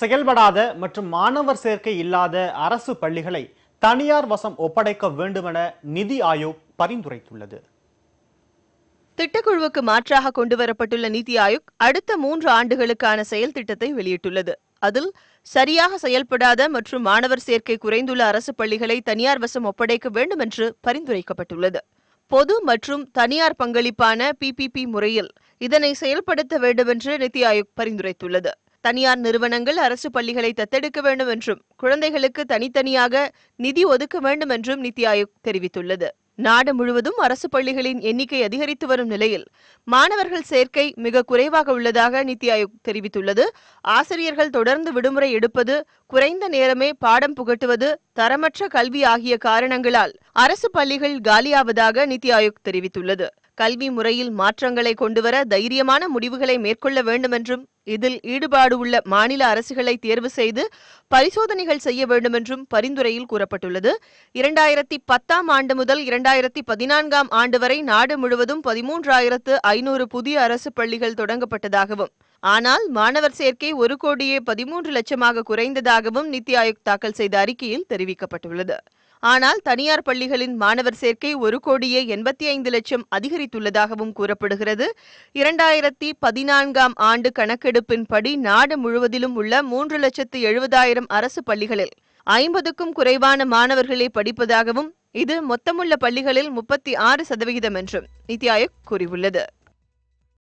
செயல்படாத மற்றும் மாணவர் சேர்க்கை இல்லாத அரசு பள்ளிகளை தனியார் வசம் ஒப்படைக்க வேண்டுமென நிதி ஆயோக் பரிந்துரைத்துள்ளது திட்டக்குழுவுக்கு மாற்றாக கொண்டுவரப்பட்டுள்ள நிதி ஆயோக் அடுத்த மூன்று ஆண்டுகளுக்கான செயல் திட்டத்தை வெளியிட்டுள்ளது அதில் சரியாக செயல்படாத மற்றும் மாணவர் சேர்க்கை குறைந்துள்ள அரசு பள்ளிகளை தனியார் வசம் ஒப்படைக்க வேண்டும் என்று பரிந்துரைக்கப்பட்டுள்ளது பொது மற்றும் தனியார் பங்களிப்பான பிபிபி முறையில் இதனை செயல்படுத்த வேண்டுமென்று நிதி ஆயோக் பரிந்துரைத்துள்ளது தனியார் நிறுவனங்கள் அரசு பள்ளிகளை தத்தெடுக்க வேண்டும் என்றும் குழந்தைகளுக்கு தனித்தனியாக நிதி ஒதுக்க வேண்டும் என்றும் நித்தி ஆயோக் தெரிவித்துள்ளது நாடு முழுவதும் அரசு பள்ளிகளின் எண்ணிக்கை அதிகரித்து வரும் நிலையில் மாணவர்கள் சேர்க்கை மிக குறைவாக உள்ளதாக நித்தி ஆயோக் தெரிவித்துள்ளது ஆசிரியர்கள் தொடர்ந்து விடுமுறை எடுப்பது குறைந்த நேரமே பாடம் புகட்டுவது தரமற்ற கல்வி ஆகிய காரணங்களால் அரசு பள்ளிகள் காலியாவதாக நித்தி ஆயோக் தெரிவித்துள்ளது கல்வி முறையில் மாற்றங்களை கொண்டுவர தைரியமான முடிவுகளை மேற்கொள்ள வேண்டும் என்றும் இதில் ஈடுபாடு உள்ள மாநில அரசுகளை தேர்வு செய்து பரிசோதனைகள் செய்ய வேண்டும் என்றும் பரிந்துரையில் கூறப்பட்டுள்ளது இரண்டாயிரத்தி பத்தாம் ஆண்டு முதல் இரண்டாயிரத்தி பதினான்காம் ஆண்டு வரை நாடு முழுவதும் பதிமூன்றாயிரத்து ஐநூறு புதிய அரசு பள்ளிகள் தொடங்கப்பட்டதாகவும் ஆனால் மாணவர் சேர்க்கை ஒரு கோடியே பதிமூன்று லட்சமாக குறைந்ததாகவும் நித்தி ஆயோக் தாக்கல் செய்த அறிக்கையில் தெரிவிக்கப்பட்டுள்ளது ஆனால் தனியார் பள்ளிகளின் மாணவர் சேர்க்கை ஒரு கோடியே எண்பத்தி ஐந்து லட்சம் அதிகரித்துள்ளதாகவும் கூறப்படுகிறது இரண்டாயிரத்தி பதினான்காம் ஆண்டு கணக்கெடுப்பின்படி நாடு முழுவதிலும் உள்ள மூன்று லட்சத்து எழுபதாயிரம் அரசு பள்ளிகளில் ஐம்பதுக்கும் குறைவான மாணவர்களே படிப்பதாகவும் இது மொத்தமுள்ள பள்ளிகளில் முப்பத்தி ஆறு சதவிகிதம் என்றும் நித்தி ஆயோக் கூறியுள்ளது